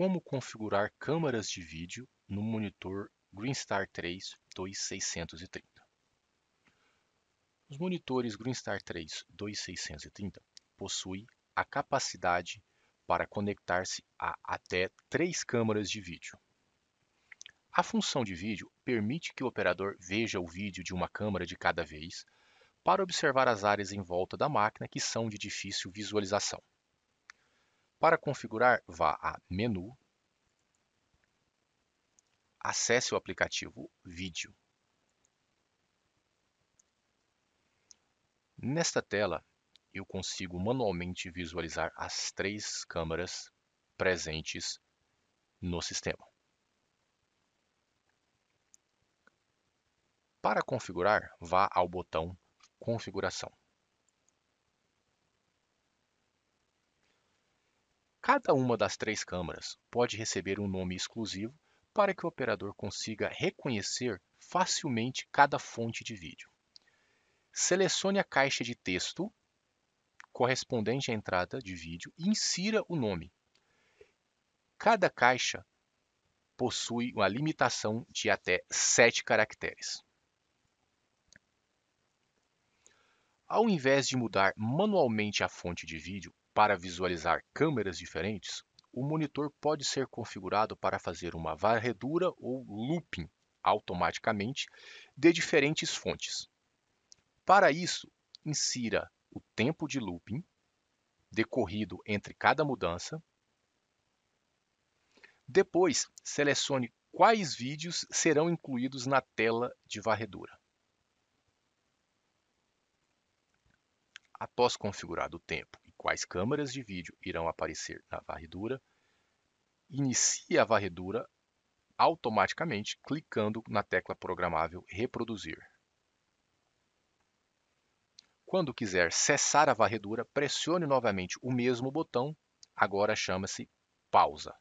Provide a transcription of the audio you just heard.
como configurar câmaras de vídeo no monitor GreenStar 3 2630. Os monitores GreenStar 3 2630 possuem a capacidade para conectar-se a até três câmaras de vídeo. A função de vídeo permite que o operador veja o vídeo de uma câmera de cada vez para observar as áreas em volta da máquina que são de difícil visualização. Para configurar, vá a Menu, acesse o aplicativo Vídeo. Nesta tela, eu consigo manualmente visualizar as três câmeras presentes no sistema. Para configurar, vá ao botão Configuração. Cada uma das três câmaras pode receber um nome exclusivo para que o operador consiga reconhecer facilmente cada fonte de vídeo. Selecione a caixa de texto correspondente à entrada de vídeo e insira o nome. Cada caixa possui uma limitação de até 7 caracteres. Ao invés de mudar manualmente a fonte de vídeo, para visualizar câmeras diferentes, o monitor pode ser configurado para fazer uma varredura ou looping automaticamente de diferentes fontes. Para isso, insira o tempo de looping decorrido entre cada mudança. Depois, selecione quais vídeos serão incluídos na tela de varredura. Após configurado o tempo quais câmeras de vídeo irão aparecer na varredura, inicie a varredura automaticamente clicando na tecla programável Reproduzir. Quando quiser cessar a varredura, pressione novamente o mesmo botão, agora chama-se Pausa.